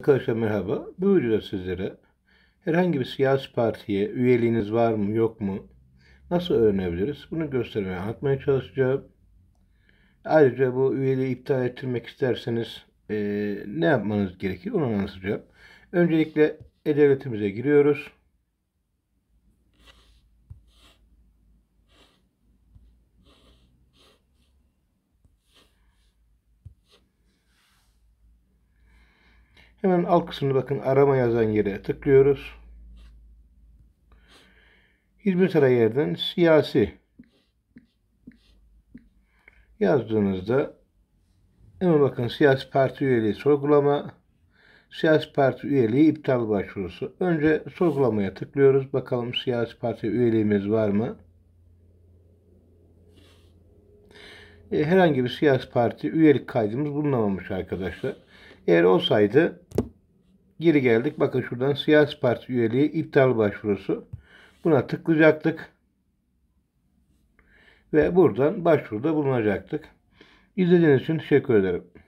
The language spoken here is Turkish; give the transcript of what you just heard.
Arkadaşlar merhaba. Bu videoda sizlere herhangi bir siyasi partiye üyeliğiniz var mı yok mu? Nasıl öğrenebiliriz? Bunu göstermeye anlatmaya çalışacağım. Ayrıca bu üyeliği iptal ettirmek isterseniz e, ne yapmanız gerekir onu anlatacağım. Öncelikle e-devletimize giriyoruz. Hemen alt kısmını bakın arama yazan yere tıklıyoruz. Hizmet ara yerden siyasi yazdığınızda hemen bakın siyasi parti üyeliği sorgulama siyasi parti üyeliği iptal başvurusu. Önce sorgulamaya tıklıyoruz. Bakalım siyasi parti üyeliğimiz var mı? E, herhangi bir siyasi parti üyelik kaydımız bulunamamış arkadaşlar. Eğer olsaydı geri geldik. Bakın şuradan siyasi parti üyeliği iptal başvurusu. Buna tıklayacaktık. Ve buradan başvuruda bulunacaktık. İzlediğiniz için teşekkür ederim.